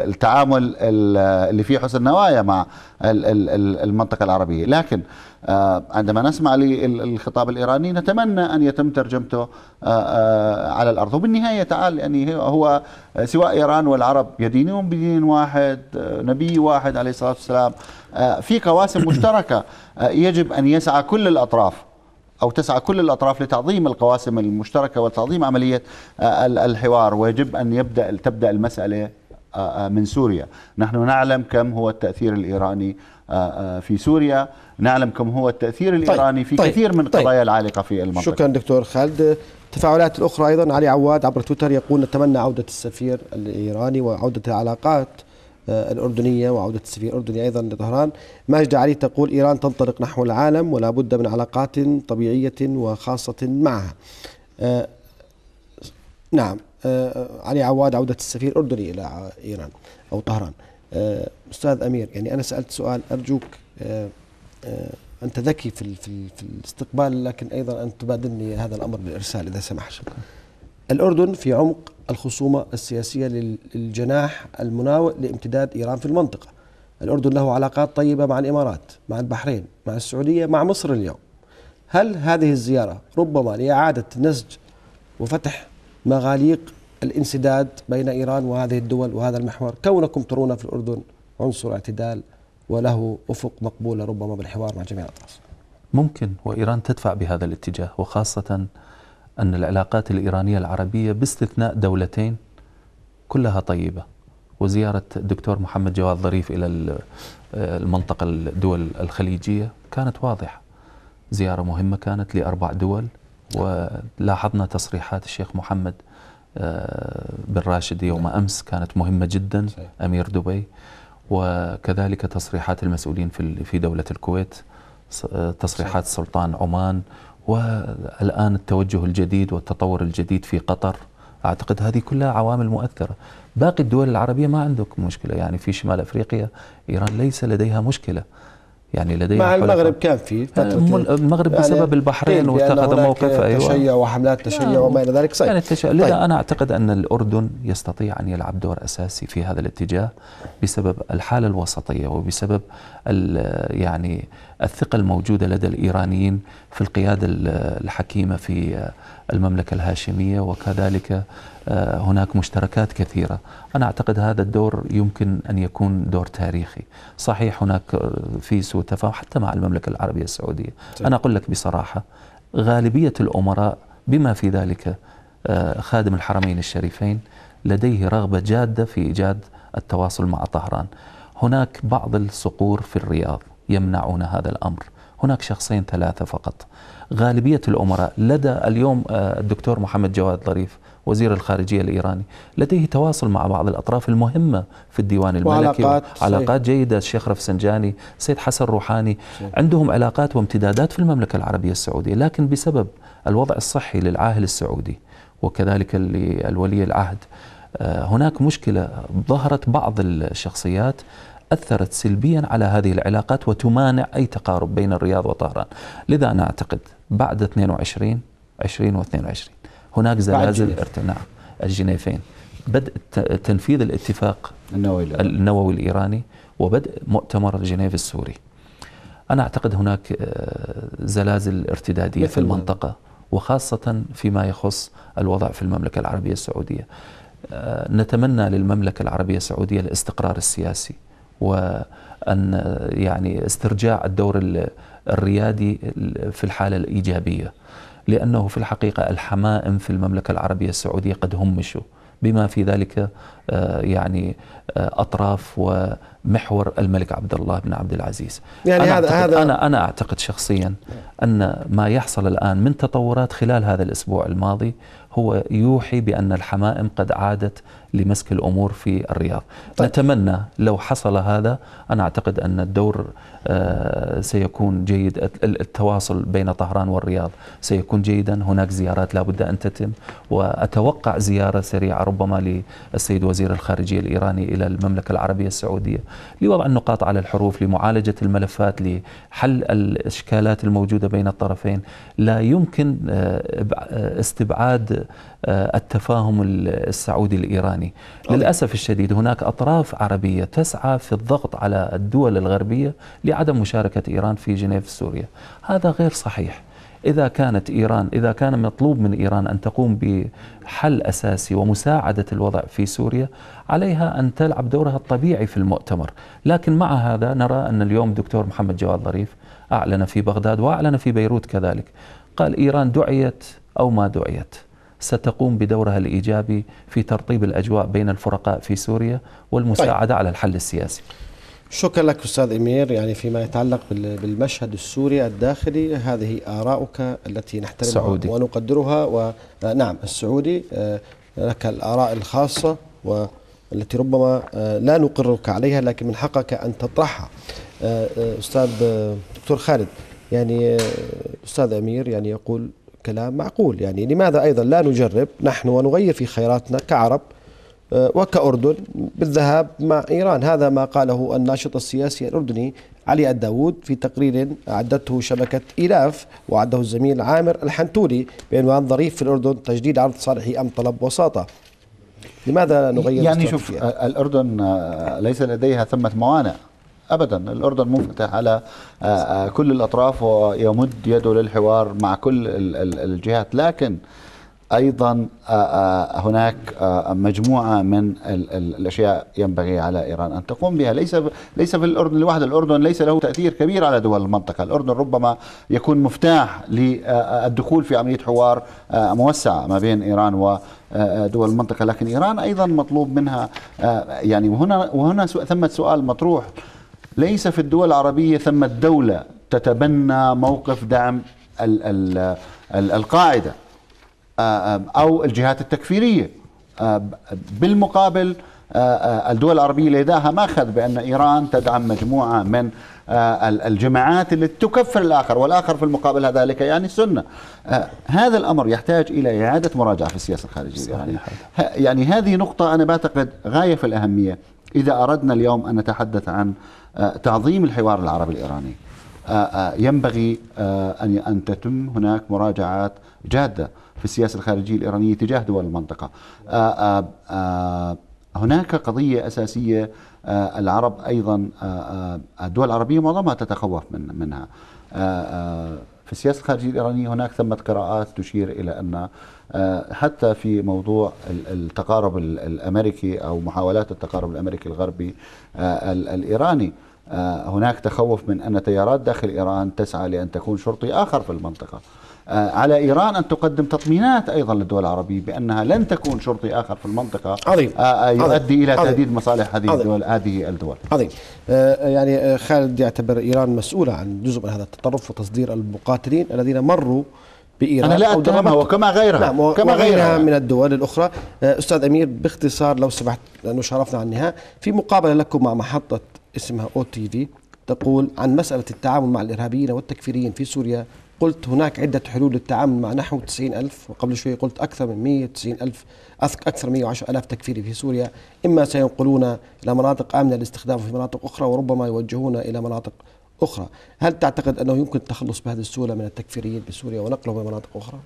التعامل اللي فيه حسن نوايا مع المنطقه العربيه لكن آه، عندما نسمع للخطاب الإيراني نتمنى أن يتم ترجمته آه، آه، على الأرض وبالنهاية تعال يعني هو سواء إيران والعرب يدينون بدين واحد نبي واحد عليه الصلاة والسلام في قواسم مشتركة يجب أن يسعى كل الأطراف أو تسعى كل الأطراف لتعظيم القواسم المشتركة وتعظيم عملية الحوار ويجب أن يبدأ تبدأ المسألة من سوريا نحن نعلم كم هو التأثير الإيراني آه، آه، في سوريا نعلم كم هو التأثير طيب، الإيراني طيب في طيب كثير من القضايا طيب العالقة في المنطقة شكرا دكتور خالد التفاعلات الأخرى أيضا علي عواد عبر تويتر يقول نتمنى عودة السفير الإيراني وعودة العلاقات آه، الأردنية وعودة السفير الأردني أيضا لطهران ماجد علي تقول إيران تنطلق نحو العالم ولا بد من علاقات طبيعية وخاصة معها نعم علي عواد عودة السفير الأردني إلى إيران أو طهران آه، استاذ امير يعني انا سالت سؤال ارجوك آه، آه، انت ذكي في في الاستقبال لكن ايضا ان تبادلني هذا الامر بالارسال اذا سمحت شكرا. الاردن في عمق الخصومه السياسيه للجناح المناوئ لامتداد ايران في المنطقه. الاردن له علاقات طيبه مع الامارات، مع البحرين، مع السعوديه، مع مصر اليوم. هل هذه الزياره ربما لاعاده نسج وفتح مغاليق الانسداد بين إيران وهذه الدول وهذا المحور كونكم ترون في الأردن عنصر اعتدال وله أفق مقبولة ربما بالحوار مع جميع الأطراف ممكن وإيران تدفع بهذا الاتجاه وخاصة أن العلاقات الإيرانية العربية باستثناء دولتين كلها طيبة وزيارة الدكتور محمد جواد ظريف إلى المنطقة الدول الخليجية كانت واضحة زيارة مهمة كانت لأربع دول ولاحظنا تصريحات الشيخ محمد بن راشد يوم نعم. أمس كانت مهمة جدا أمير دبي وكذلك تصريحات المسؤولين في في دولة الكويت تصريحات سلطان عمان والآن التوجه الجديد والتطور الجديد في قطر أعتقد هذه كلها عوامل مؤثرة باقي الدول العربية ما عندك مشكلة يعني في شمال أفريقيا إيران ليس لديها مشكلة يعني لدي مع المغرب كان في آه، يعني المغرب يعني بسبب يعني البحرين واتخذ موقف ايوه تشيع وحملات آه، تشيع وما الى ذلك صحيح يعني التشيع لذا طيب. انا اعتقد ان الاردن يستطيع ان يلعب دور اساسي في هذا الاتجاه بسبب الحاله الوسطيه وبسبب يعني الثقه الموجوده لدى الايرانيين في القياده الحكيمه في المملكه الهاشميه وكذلك آه، هناك مشتركات كثيرة أنا أعتقد هذا الدور يمكن أن يكون دور تاريخي صحيح هناك في سوء تفاهم حتى مع المملكة العربية السعودية طيب. أنا أقول لك بصراحة غالبية الأمراء بما في ذلك آه، خادم الحرمين الشريفين لديه رغبة جادة في إيجاد التواصل مع طهران هناك بعض الصقور في الرياض يمنعون هذا الأمر هناك شخصين ثلاثة فقط غالبية الأمراء لدى اليوم آه، الدكتور محمد جواد ظريف وزير الخارجية الإيراني لديه تواصل مع بعض الأطراف المهمة في الديوان الملكي وعلاقات علاقات جيدة الشيخ رفسنجاني سيد حسن روحاني عندهم علاقات وامتدادات في المملكة العربية السعودية لكن بسبب الوضع الصحي للعاهل السعودي وكذلك للولي العهد آه، هناك مشكلة ظهرت بعض الشخصيات أثرت سلبيا على هذه العلاقات وتمانع أي تقارب بين الرياض وطهران لذا أنا أعتقد بعد 22 20 و 22 هناك زلازل ارتفاع نعم، الجنيفين بدء تنفيذ الاتفاق النووي, النووي الإيراني وبدء مؤتمر الجنيف السوري أنا أعتقد هناك آه، زلازل ارتدادية في المنطقة وخاصة فيما يخص الوضع في المملكة العربية السعودية آه، نتمنى للمملكة العربية السعودية الاستقرار السياسي وأن آه، يعني استرجاع الدور الريادي في الحالة الإيجابية لأنه في الحقيقة الحمائم في المملكة العربية السعودية قد همشوا بما في ذلك آه، يعني آه، اطراف ومحور الملك عبد الله بن عبد العزيز يعني أنا هذا هذا انا انا اعتقد شخصيا ان ما يحصل الان من تطورات خلال هذا الاسبوع الماضي هو يوحي بان الحمائم قد عادت لمسك الامور في الرياض. طيب. نتمنى لو حصل هذا انا اعتقد ان الدور آه، سيكون جيد التواصل بين طهران والرياض سيكون جيدا هناك زيارات لابد ان تتم واتوقع زياره سريعه ربما للسيد وزير الخارجيه الايراني الى المملكه العربيه السعوديه لوضع النقاط على الحروف لمعالجه الملفات لحل الاشكالات الموجوده بين الطرفين لا يمكن آه، آه، استبعاد آه، التفاهم السعودي الايراني للاسف الشديد هناك اطراف عربيه تسعى في الضغط على الدول الغربيه لعدم مشاركه ايران في جنيف سوريا هذا غير صحيح إذا كانت إيران إذا كان مطلوب من إيران أن تقوم بحل أساسي ومساعدة الوضع في سوريا عليها أن تلعب دورها الطبيعي في المؤتمر لكن مع هذا نرى أن اليوم دكتور محمد جواد ظريف أعلن في بغداد وأعلن في بيروت كذلك قال إيران دعيت أو ما دعيت ستقوم بدورها الإيجابي في ترطيب الأجواء بين الفرقاء في سوريا والمساعدة طيب. على الحل السياسي شكرا لك استاذ امير يعني فيما يتعلق بالمشهد السوري الداخلي هذه اراؤك التي نحترمها سعودي. ونقدرها ونعم السعودي آه، لك الاراء الخاصه والتي ربما آه، لا نقرك عليها لكن من حقك ان تطرحها آه، استاذ دكتور خالد يعني استاذ امير يعني يقول كلام معقول يعني لماذا أيضا لا نجرب نحن ونغير في خياراتنا كعرب آه، وكأردن بالذهاب مع إيران هذا ما قاله الناشط السياسي الأردني علي الداود في تقرير أعدته شبكة إلاف وعده الزميل عامر الحنتولي بعنوان ظريف في الأردن تجديد عرض صالحي أم طلب وساطة لماذا نغير يعني شوف الأردن آه، ليس لديها ثمة موانئ ابدا الاردن منفتح على آه، آه، كل الاطراف ويمد يده للحوار مع كل الجهات لكن ايضا آه، هناك مجموعه من الاشياء ينبغي على ايران ان تقوم بها ليس ليس في الاردن لوحده الاردن ليس له تاثير كبير على دول المنطقه الاردن ربما يكون مفتاح للدخول في عمليه حوار موسعه ما بين ايران ودول المنطقه لكن ايران ايضا مطلوب منها يعني وهنا وهنا ثمه سؤال مطروح ليس في الدول العربية ثم الدولة تتبنى موقف دعم ال ال ال القاعدة آه، آه، أو الجهات التكفيرية آه، بالمقابل الدول العربية لديها ماخذ بأن إيران تدعم مجموعة من الجماعات التي تكفر الآخر والآخر في المقابل ذلك يعني السنة هذا الأمر يحتاج إلى إعادة مراجعة في السياسة الخارجية يعني, يعني هذه نقطة أنا بعتقد غاية في الأهمية إذا أردنا اليوم أن نتحدث عن آه، تعظيم الحوار العربي الإيراني آه، آه، ينبغي أن أن تتم هناك مراجعات جادة في السياسة الخارجية الإيرانية تجاه دول المنطقة هناك قضية أساسية العرب أيضا الدول العربية معظمها تتخوف منها في السياسة الخارجية الإيرانية هناك ثمة قراءات تشير إلى أن آه، حتى في موضوع التقارب الأمريكي أو محاولات التقارب الأمريكي الغربي آه، الإيراني آه، هناك تخوف من أن تيارات داخل إيران تسعى لأن تكون شرطي آخر في المنطقة آه، على إيران أن تقدم تطمينات أيضا للدول العربية بأنها لن تكون شرطي آخر في المنطقة عظيم آه، آه، يؤدي إلى تهديد مصالح هذه عظيم. الدول هذه الدول عظيم يعني خالد يعتبر إيران مسؤولة عن جزء من هذا التطرف وتصدير المقاتلين الذين مروا بايران انا لا اتهمها وكما غيرها نعم وكما غيرها من الدول الاخرى استاذ امير باختصار لو سمحت لانه شرفنا عنها في مقابله لكم مع محطه اسمها او تي في تقول عن مساله التعامل مع الارهابيين والتكفيريين في سوريا قلت هناك عدة حلول للتعامل مع نحو 90 ألف وقبل شوي قلت أكثر من 190 ألف أكثر من 110 ألاف تكفيري في سوريا إما سينقلون إلى مناطق آمنة لاستخدامه في مناطق أخرى وربما يوجهون إلى مناطق أخرى هل تعتقد أنه يمكن التخلص بهذه السهولة من التكفيريين في سوريا ونقلهم إلى مناطق أخرى؟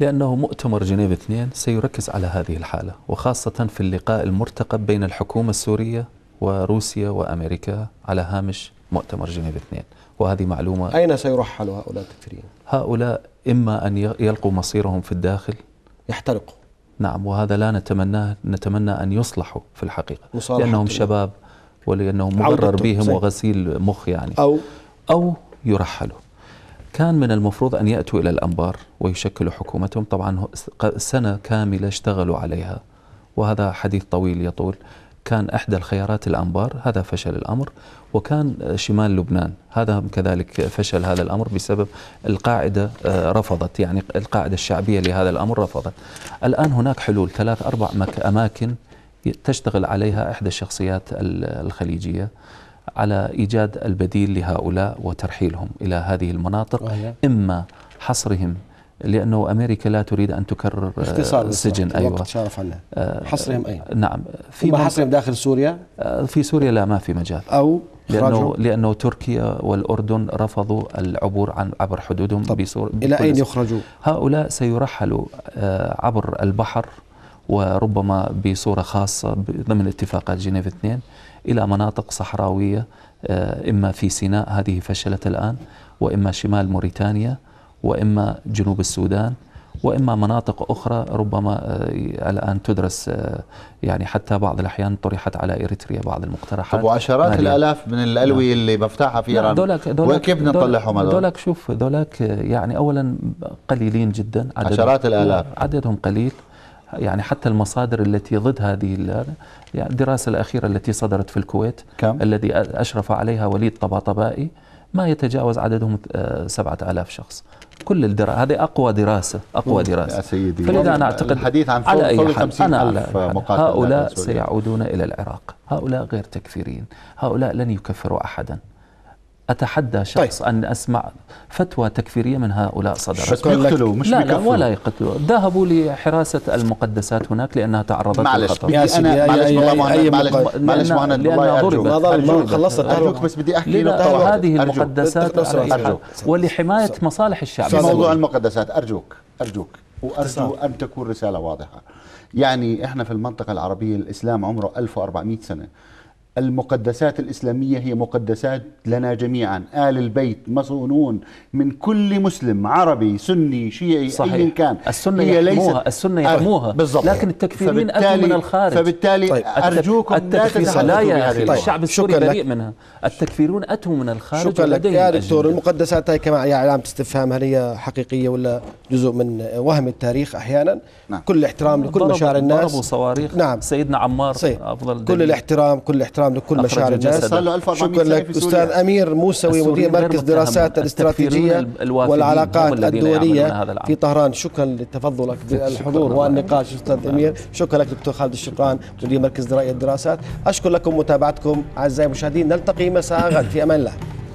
لأنه مؤتمر جنيف 2 سيركز على هذه الحالة وخاصة في اللقاء المرتقب بين الحكومة السورية وروسيا وأمريكا على هامش مؤتمر جنيف 2 وهذه معلومة أين سيرحل هؤلاء التكفيريين؟ هؤلاء إما أن يلقوا مصيرهم في الداخل يحترقوا نعم وهذا لا نتمناه نتمنى أن يصلحوا في الحقيقة لأنهم شباب ولأنهم مغرر بهم وغسيل مخ يعني أو أو يرحلوا كان من المفروض أن يأتوا إلى الأنبار ويشكلوا حكومتهم طبعا سنة كاملة اشتغلوا عليها وهذا حديث طويل يطول كان إحدى الخيارات الأنبار هذا فشل الأمر وكان شمال لبنان هذا كذلك فشل هذا الأمر بسبب القاعدة آه، رفضت يعني القاعدة الشعبية لهذا الأمر رفضت الآن هناك حلول ثلاث أربع أماكن تشتغل عليها إحدى الشخصيات الخليجية على إيجاد البديل لهؤلاء وترحيلهم إلى هذه المناطق إما حصرهم لانه امريكا لا تريد ان تكرر آه، السجن ايوه تشرف آه، حصرهم اي آه، نعم في حصرهم داخل سوريا في سوريا لا ما في مجال او لانه لانه تركيا والاردن رفضوا العبور عن عبر حدودهم بصورة الى اين يخرجوا؟ هؤلاء سيرحلوا عبر البحر وربما بصوره خاصه ضمن اتفاقات جنيف 2 الى مناطق صحراويه اما في سيناء هذه فشلت الان واما شمال موريتانيا وإما جنوب السودان واما مناطق اخرى ربما آه، الان تدرس آه، يعني حتى بعض الاحيان طرحت على اريتريا بعض المقترحات طب وعشرات مالية. الالاف من الالويه نعم. اللي مفتاحها في نعم، ايران دولك دولك وكيف بدنا نطلعهم هذول؟ دولك شوف دولك آه، يعني اولا قليلين جدا عددهم عشرات الالاف عددهم قليل يعني حتى المصادر التي ضد هذه يعني الدراسه الاخيره التي صدرت في الكويت كم؟ الذي اشرف عليها وليد طباطبائي ما يتجاوز عددهم 7000 شخص كل الدراسة هذه أقوى دراسة أقوى دراسة سيدي فلذا أنا أعتقد الحديث عن على أي حال أنا على هؤلاء سيعودون إلى العراق هؤلاء غير تكفيرين هؤلاء لن يكفروا أحدا أتحدى شخص طيب. أن أسمع فتوى تكفيرية من هؤلاء صدرت شكرا لك مش لا, لا ولا يقتلوا ذهبوا لحراسة المقدسات هناك لأنها تعرضت للخطر معلش يا سيدي معلش والله مهند معلش مهند والله أرجوك خلصت أرجوك بس بدي أحكي لا هذه المقدسات أرجوك ولحماية مصالح الشعب في موضوع المقدسات أرجوك أرجوك وأرجو أن تكون رسالة واضحة يعني إحنا في المنطقة العربية الإسلام عمره 1400 سنة المقدسات الإسلامية هي مقدسات لنا جميعا آل البيت مصونون من كل مسلم عربي سني شيعي صحيح. أي كان السنة هي يحموها ليست السنة آه، يحموها بالضبط لكن التكفيرين أتوا من الخارج فبالتالي طيب. أرجوكم التكفير. لا تتحدثوا بهذه يا أخي طيب. الشعب السوري بريء منها التكفيرون أتوا من الخارج شكرا لك يا دكتور المقدسات هاي كما يا يعني علامة استفهام هل هي حقيقية ولا جزء من وهم التاريخ أحيانا نعم. كل احترام لكل مشاعر الناس ضربوا صواريخ نعم سيدنا عمار صحيح. أفضل دليل. كل الاحترام كل الاحترام واحترام لكل مشاعر الناس شكرا لك أستاذ أمير موسوي مدير مركز دراسات الاستراتيجية والعلاقات الدولية في طهران شكرا لتفضلك بالحضور والنقاش أستاذ أمير شكرا لك دكتور خالد الشقران مدير مركز دراسات أشكر لكم متابعتكم أعزائي المشاهدين نلتقي مساء غد في أمان الله